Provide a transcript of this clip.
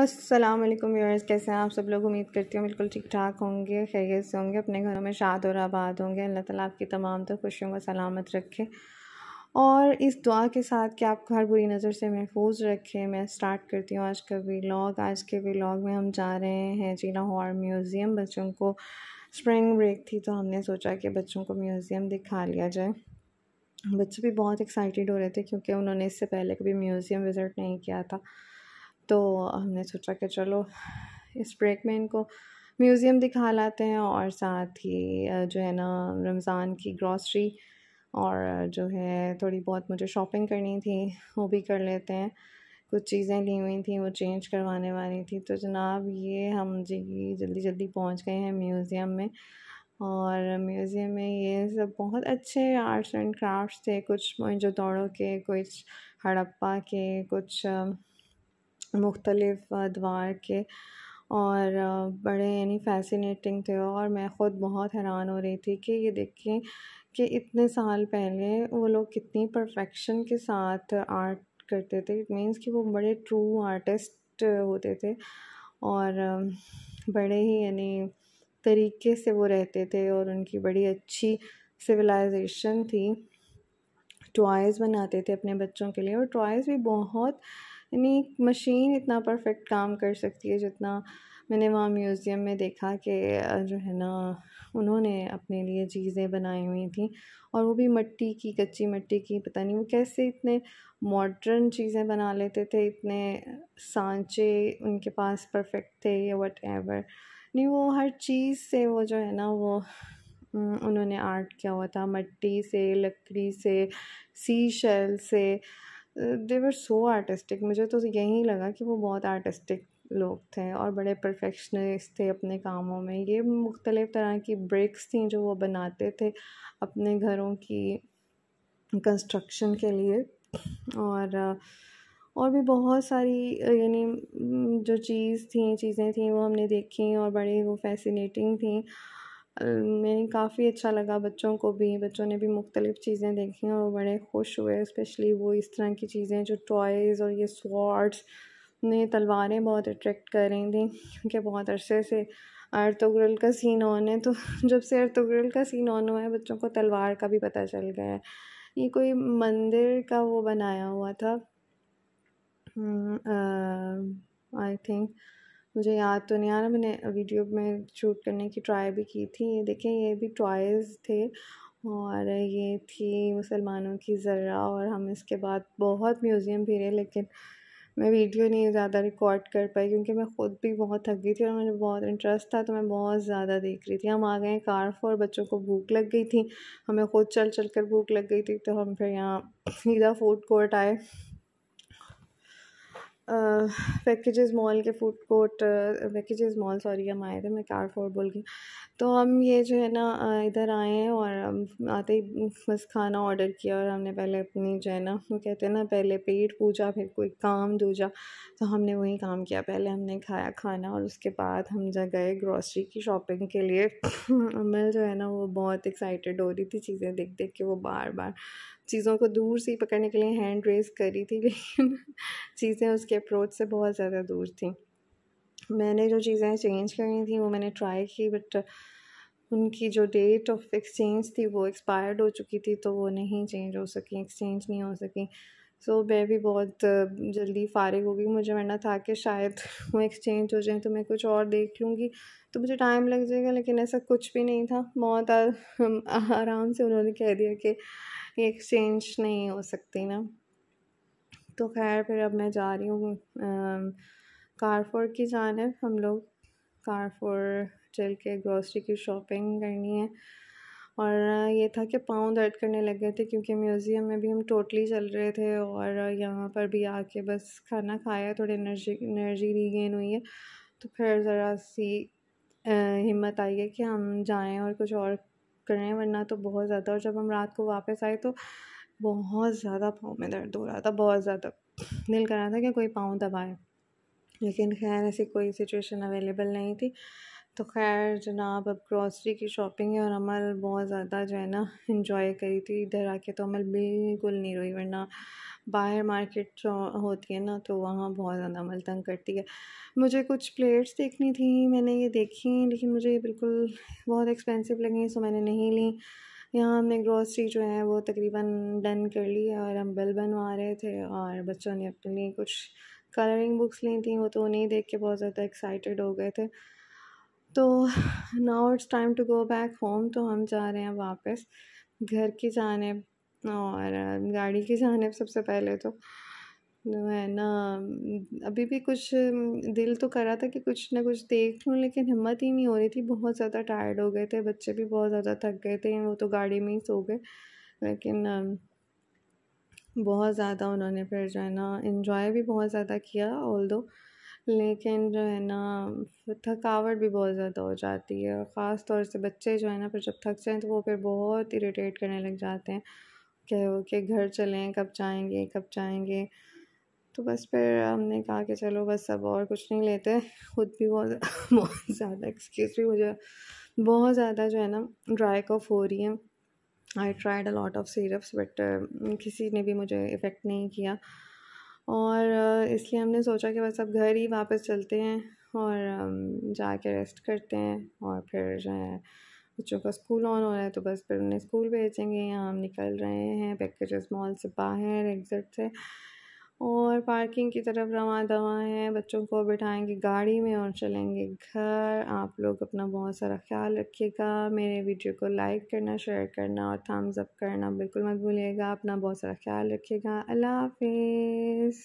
अस्सलाम वालेकुम व्यूअर्स कैसे हैं आप सब लोग उम्मीद करती हूँ बिल्कुल ठीक ठाक होंगे खैरियत से होंगे अपने घरों में शाद और आबाद होंगे अल्लाह ताला आपकी तमाम तो खुशियों को सलामत रखे और इस दुआ के साथ कि आपको हर बुरी नज़र से महफूज रखे मैं स्टार्ट करती हूँ आज का व्लॉग आज के व्लॉग में हम जा रहे हैं जी लाहौर म्यूज़ियम बच्चों को स्प्रिंग ब्रेक थी तो हमने सोचा कि बच्चों को म्यूज़ियम दिखा लिया जाए बच्चे भी बहुत एक्साइटेड हो रहे थे क्योंकि उन्होंने इससे पहले कभी म्यूज़ियम विज़िट नहीं किया था तो हमने सोचा कि चलो इस ब्रेक में इनको म्यूज़ियम दिखा लाते हैं और साथ ही जो है ना रमज़ान की ग्रॉसरी और जो है थोड़ी बहुत मुझे शॉपिंग करनी थी वो भी कर लेते हैं कुछ चीज़ें ली हुई थी वो चेंज करवाने वाली थी तो जनाब ये हम जी जल्दी जल्दी पहुंच गए हैं म्यूज़ियम में और म्यूज़ियम में ये सब बहुत अच्छे आर्ट्स एंड क्राफ्ट्स थे कुछ जो दौड़ों के कुछ हड़प्पा के कुछ मुख्तलिफ़ अदवार के और बड़े यानी फ़ैसिनेटिंग थे और मैं ख़ुद बहुत हैरान हो रही थी कि ये देखें कि इतने साल पहले वो लोग कितनी परफेक्शन के साथ आर्ट करते थे इट मीन्स कि वो बड़े ट्रू आर्टिस्ट होते थे और बड़े ही यानी तरीके से वो रहते थे और उनकी बड़ी अच्छी सिविलाइजेशन थी टॉयज़ बनाते थे अपने बच्चों के लिए और टॉयज़ भी बहुत यानी एक मशीन इतना परफेक्ट काम कर सकती है जितना मैंने वहाँ म्यूज़ियम में देखा कि जो है ना उन्होंने अपने लिए चीज़ें बनाई हुई थी और वो भी मिट्टी की कच्ची मिट्टी की पता नहीं वो कैसे इतने मॉडर्न चीज़ें बना लेते थे इतने सांचे उनके पास परफेक्ट थे या वट एवर नहीं वो हर चीज़ से वो जो है ना वो उन्होंने आर्ट किया हुआ था मिट्टी से लकड़ी से सी शेल से देवर सो आर्टिस्टिक मुझे तो यही लगा कि वो बहुत आर्टिस्टिक लोग थे और बड़े परफेक्शनिस्ट थे अपने कामों में ये मुख्तलिफ़ तरह की ब्रेक्स थी जो वो बनाते थे अपने घरों की कंस्ट्रक्शन के लिए और और भी बहुत सारी यानी जो चीज़ थी चीज़ें थी वो हमने देखी और बड़ी वो फैसिनेटिंग थी મને કાફી અચ્છા લગા બાળકો કો ભી બાળકોને ભી મખતલીફ ચીજે દેખી હૈ ઓ બડે ખુશ હુએ સ્પેશિયલી વો ઇસ તરહ કી ચીજે જો ટોયઝ ઓર યે સોર્ટસ ને તલવારે બહોત એટ્રેક્ટ કરેં થી કે બહોત અરસે સે અરતુગુરલ કા સીન ઓન હે તો જબ શેર તુગુરલ કા સીન ઓન હોવા હે બાળકો કો તલવાર કા ભી pata chal gaya hai ye koi mandir ka wo banaya hua tha um i think मुझे याद तो नहीं आ रहा मैंने वीडियो में शूट करने की ट्राई भी की थी ये देखें ये भी टॉयज़ थे और ये थी मुसलमानों की ज़र्रा और हम इसके बाद बहुत म्यूज़ियम फिरे लेकिन मैं वीडियो नहीं ज़्यादा रिकॉर्ड कर पाई क्योंकि मैं ख़ुद भी बहुत थक गई थी और मुझे बहुत इंटरेस्ट था तो मैं बहुत ज़्यादा देख रही थी हम आ गए कारफ और बच्चों को भूख लग गई थी हमें खुद चल चल कर भूख लग गई थी तो हम फिर यहाँ सीधा फूड कोर्ट आए पैकेजेस मॉल के food court Packages mall sorry हम आए थे मैं कार फोर बोल गई तो हम ये जो है ना इधर आए हैं और आते ही बस खाना ऑर्डर किया और हमने पहले अपनी जो है ना वो कहते हैं ना पहले पेट पूजा फिर कोई काम दूजा तो हमने वही काम किया पहले हमने खाया खाना और उसके बाद हम जब गए ग्रॉसरी की शॉपिंग के लिए मैं जो है ना वो बहुत एक्साइटेड हो रही थी चीज़ें देख देख के वो बार बार चीज़ों को दूर से ही पकड़ने के लिए हैंड रेस करी थी लेकिन चीज़ें उसके अप्रोच से बहुत ज़्यादा दूर थी मैंने जो चीज़ें चेंज करी थी वो मैंने ट्राई की बट उनकी जो डेट ऑफ एक्सचेंज थी वो एक्सपायर्ड हो चुकी थी तो वो नहीं चेंज हो सकी एक्सचेंज नहीं हो सकी सो so, मैं भी बहुत जल्दी फारिग हो गई मुझे वरना था कि शायद वो एक्सचेंज हो जाए तो मैं कुछ और देख लूँगी तो मुझे टाइम लग जाएगा लेकिन ऐसा कुछ भी नहीं था बहुत आराम से उन्होंने कह दिया कि ये एक्सचेंज नहीं हो सकती ना तो खैर फिर अब मैं जा रही हूँ कारफोर की जानब हम लोग कारफोर चल के ग्रॉसरी की शॉपिंग करनी है और ये था कि पाँव दर्द करने लग गए थे क्योंकि म्यूज़ियम में भी हम टोटली चल रहे थे और यहाँ पर भी आके बस खाना खाया थोड़ी एनर्जी एनर्जी रीगेन हुई है तो फिर ज़रा सी हिम्मत आई है कि हम जाएं और कुछ और करें वरना तो बहुत ज़्यादा और जब हम रात को वापस आए तो बहुत ज़्यादा पाँव में दर्द हो रहा था बहुत ज़्यादा दिल कर रहा था कि कोई पाँव दबाए लेकिन खैर ऐसी कोई सिचुएशन अवेलेबल नहीं थी तो खैर जनाब अब ग्रॉसरी की शॉपिंग है और अमल बहुत ज़्यादा जो है ना इन्जॉय करी थी इधर आके तो अमल बिल्कुल नहीं रोई वरना बाहर मार्केट जो होती है ना तो वहाँ बहुत ज़्यादा अमल तंग करती है मुझे कुछ प्लेट्स देखनी थी मैंने ये देखी लेकिन मुझे ये बिल्कुल बहुत एक्सपेंसिव लगी सो मैंने नहीं ली यहाँ हमने ग्रॉसरी जो है वो तकरीबन डन कर ली है और हम बिल बनवा रहे थे और बच्चों ने अपनी कुछ कलरिंग बुक्स ली थी वो तो उन्हें देख के बहुत ज़्यादा एक्साइटेड हो गए थे तो now it's time to go back home तो हम जा रहे हैं वापस घर की जानब और गाड़ी की जानब सबसे पहले तो।, तो है ना अभी भी कुछ दिल तो करा था कि कुछ ना कुछ देख लूँ लेकिन हिम्मत ही नहीं हो रही थी बहुत ज़्यादा टायर्ड हो गए थे बच्चे भी बहुत ज़्यादा थक गए थे वो तो गाड़ी में ही सो गए लेकिन बहुत ज़्यादा उन्होंने फिर जो है ना इन्जॉय भी बहुत ज़्यादा किया ऑल दो लेकिन जो है ना थकावट भी बहुत ज़्यादा हो जाती है और ख़ास तौर से बच्चे जो है ना फिर जब थक जाएँ तो वो फिर बहुत इरीटेट करने लग जाते हैं कि वो कि घर चलें कब जाएंगे कब जाएंगे तो बस फिर हमने कहा कि चलो बस अब और कुछ नहीं लेते खुद भी बहुत बहुत ज़्यादा एक्सक्यूज़ भी मुझे बहुत ज़्यादा जो है ना ड्राई कॉफ हो रही है I tried a lot of syrups but किसी ने भी मुझे इफ़ेक्ट नहीं किया और इसलिए हमने सोचा कि बस अब घर ही वापस चलते हैं और जाके रेस्ट करते हैं और फिर जो है बच्चों का स्कूल ऑन हो रहा है तो बस फिर उन्हें स्कूल भेजेंगे यहाँ हम निकल रहे हैं पैकेजेस मॉल से बाहर एग्जिट से और पार्किंग की तरफ रवा दवा है बच्चों को बिठाएंगे गाड़ी में और चलेंगे घर आप लोग अपना बहुत सारा ख्याल रखिएगा मेरे वीडियो को लाइक करना शेयर करना और थम्स अप करना बिल्कुल मत भूलिएगा अपना बहुत सारा ख्याल रखिएगा अल्लाह हाफिज़